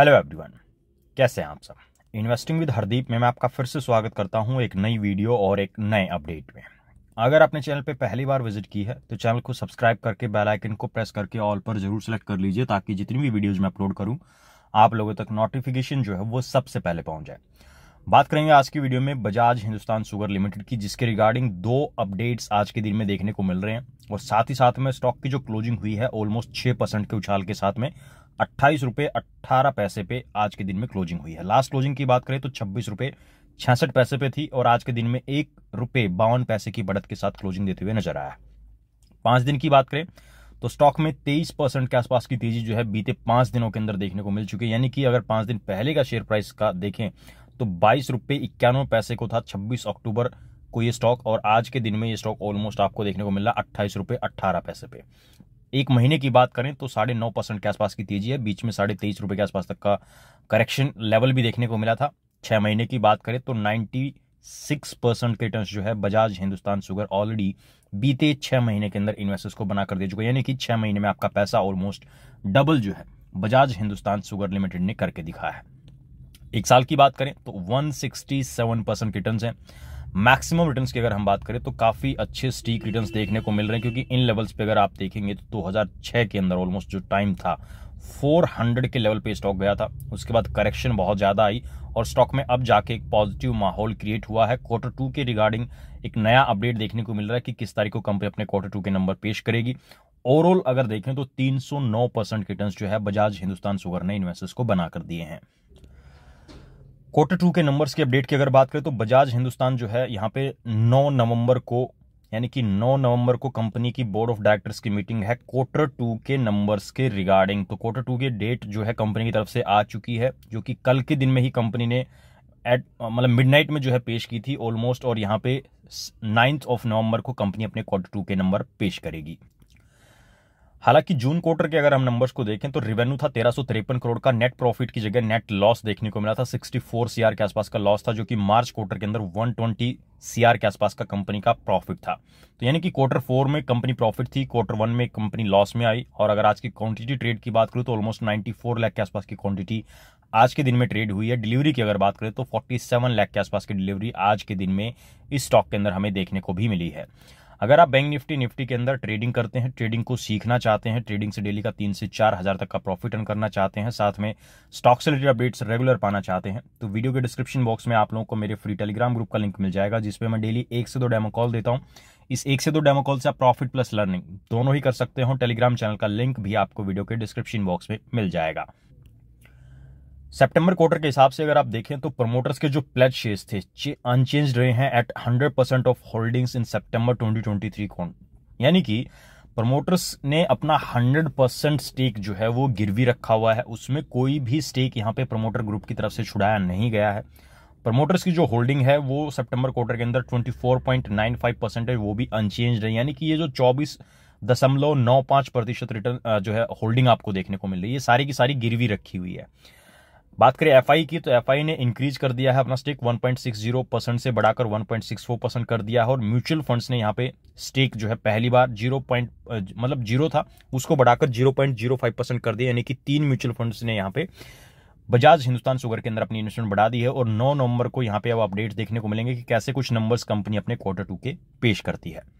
hello everyone कैसे हैं आप सब इन्वेस्टिंग विद हरदीप में मैं आपका फिर से स्वागत करता हूं एक नई वीडियो और एक नए अपडेट में अगर आपने चैनल पर पहली बार विजिट की है तो चैनल को सब्सक्राइब करके बेल आइकन को प्रेस करके ऑल पर जरूर सेलेक्ट कर लीजिए ताकि जितनी भी वीडियोज मैं अपलोड करूँ आप लोगों तक नोटिफिकेशन जो है वो सबसे पहले पहुँच जाए बात करेंगे आज की वीडियो में बजाज हिंदुस्तान सुगर लिमिटेड की जिसके रिगार्डिंग दो अपडेट्स आज के दिन में देखने को मिल रहे हैं और साथ ही साथ में स्टॉक की जो क्लोजिंग हुई है ऑलमोस्ट छः परसेंट के उछाल के साथ में अट्ठाईस रुपये अट्ठारह पैसे पे आज के दिन में क्लोजिंग हुई है लास्ट क्लोजिंग की बात करें तो छब्बीस रुपये छियासठ पैसे पे थी और आज के दिन में एक रुपये बावन पैसे की बढ़त के साथ क्लोजिंग देते हुए नजर आया पांच दिन की बात करें तो स्टॉक में तेईस परसेंट के आसपास की तेजी जो है बीते पांच दिनों के अंदर देखने को मिल चुकी है यानी कि अगर पांच दिन पहले का शेयर प्राइस का देखें तो बाईस रुपये इक्यानवे पैसे को था छब्बीस अक्टूबर को ये स्टॉक और आज के दिन में ये स्टॉक ऑलमोस्ट आपको देखने को मिला अट्ठाईस रुपये अट्ठारह पैसे पे एक महीने की बात करें तो साढ़े नौ परसेंट के आसपास की तेजी है बीच में साढ़े तेईस रुपये के आसपास तक का करेक्शन लेवल भी देखने को मिला था छः महीने की बात करें तो नाइन्टी सिक्स परसेंट के रिटर्न जो है बजाज हिंदुस्तान शुगर ऑलरेडी बीते छः महीने के अंदर इन्वेस्टर्स को बना कर दे चुका यानी कि छः महीने में आपका पैसा ऑलमोस्ट डबल जो है बजाज हिंदुस्तान शुगर लिमिटेड ने करके दिखाया है एक साल की बात करें तो one sixty seven percent return है मैक्सिमम रिटर्न की अगर हम बात करें तो काफ़ी अच्छे स्टीक रिटर्न देखने को मिल रहे हैं क्योंकि इन लेवल्स पे अगर आप देखेंगे तो 2006 के अंदर ऑलमोस्ट जो टाइम था 400 के लेवल पे स्टॉक गया था उसके बाद करेक्शन बहुत ज़्यादा आई और स्टॉक में अब जाके एक पॉजिटिव माहौल क्रिएट हुआ है क्वार्टर टू के रिगार्डिंग एक नया अपडेट देखने को मिल रहा है कि किस तारीख को कंपनी अपने क्वार्टर टू के नंबर पेश करेगी ओवरऑल अगर देखें तो 309 परसेंट रिटर्न जो है बजाज हिंदुस्तान सुगर ने इन्वेस्टर्स को बनाकर दिए हैं क्वार्टर टू के नंबर्स की अपडेट की अगर बात करें तो बजाज हिंदुस्तान जो है यहाँ पे 9 नवंबर को यानी कि 9 नवंबर को कंपनी की बोर्ड ऑफ डायरेक्टर्स की मीटिंग है क्वार्टर टू के नंबर्स के रिगार्डिंग तो क्वार्टर टू के डेट जो है कंपनी की तरफ से आ चुकी है जो कि कल के दिन में ही कंपनी ने एट मतलब मिडनाइट में जो है पेश की थी ऑलमोस्ट और यहाँ पे नाइन्थ ऑफ नवंबर को कंपनी अपने क्वार्टर टू के नंबर पेश करेगी हालांकि जून क्वार्टर के अगर हम नंबर्स को देखें तो रेवेन्यू था तेरह करोड़ का नेट प्रॉफिट की जगह नेट लॉस देखने को मिला था 64 सीआर के आसपास का लॉस था जो कि मार्च क्वार्टर के अंदर 120 सीआर के आसपास का कंपनी का प्रॉफिट था तो यानी कि क्वार्टर फोर में कंपनी प्रॉफिट थी क्वार्टर वन में कंपनी लॉस में आई और अगर आज की क्वांटिटी ट्रेड की बात करूँ तो ऑलमोस्ट नाइन्टी लाख के आसपास की क्वांटिटी आज के दिन में ट्रेड हुई है डिलीवरी की अगर बात करें तो 47 लाख के आसपास की डिलीवरी आज के दिन में इस स्टॉक के अंदर हमें देखने को भी मिली है अगर आप बैंक निफ्टी निफ्टी के अंदर ट्रेडिंग करते हैं ट्रेडिंग को सीखना चाहते हैं ट्रेडिंग से डेली का तीन से चार हजार तक का प्रॉफिट अर्न करना चाहते हैं साथ में स्टॉक से रिलेटेड अपडेट्स रेगुलर पाना चाहते हैं तो वीडियो के डिस्क्रिप्शन बॉक्स में आप लोगों को मेरे फ्री टेलीग्राम ग्रुप का लिंक मिल जाएगा जिसपे मैं डेली एक से दो डेमो कॉल देता हूँ इस एक से दो डेमो कॉल से आप प्रॉफिट प्लस लर्निंग दोनों ही कर सकते हो टेलीग्राम चैनल का लिंक भी आपको वीडियो के डिस्क्रिप्शन बॉक्स में मिल जाएगा सेप्टेम्बर क्वार्टर के हिसाब से अगर आप देखें तो प्रमोटर्स के जो प्लेट शेयर्स थे अनचेंज रहे हैं at 100 percent of holdings in September 2023 कौन यानी कि प्रमोटर्स ने अपना 100 परसेंट स्टेक जो है वो गिरवी रखा हुआ है उसमें कोई भी स्टेक यहाँ पे प्रमोटर ग्रुप की तरफ से छुड़ाया नहीं गया है प्रमोटर्स की जो होल्डिंग है वो सेप्टेम्बर क्वार्टर के अंदर फाइव परसेंट है वो भी अनचेंज रही यानी कि ये जो चौबीस दशमलव नौ पांच प्रतिशत रिटर्न जो है होल्डिंग आपको देखने को मिल रही है सारी की सारी गिरवी रखी हुई है बात करें एफ की तो एफ ने इंक्रीज कर दिया है अपना स्टेक 1.60 परसेंट से बढ़ाकर 1.64 परसेंट कर दिया है और म्यूचुअल फंड्स ने यहाँ पे स्टेक जो है पहली बार जीरो पॉइंट मतलब जीरो था उसको बढ़ाकर 0.05 परसेंट कर दिया यानी कि तीन म्यूचुअल फंड्स ने यहां पे बजाज हिंदुस्तान सुगर के अंदर अपनी इन्वेस्टमेंट बढ़ा दी है और नौ नवंबर को यहाँ पे अब अपडेट देखने को मिलेंगे कि कैसे कुछ नंबर्स कंपनी अपने क्वार्टर टू के पेश करती है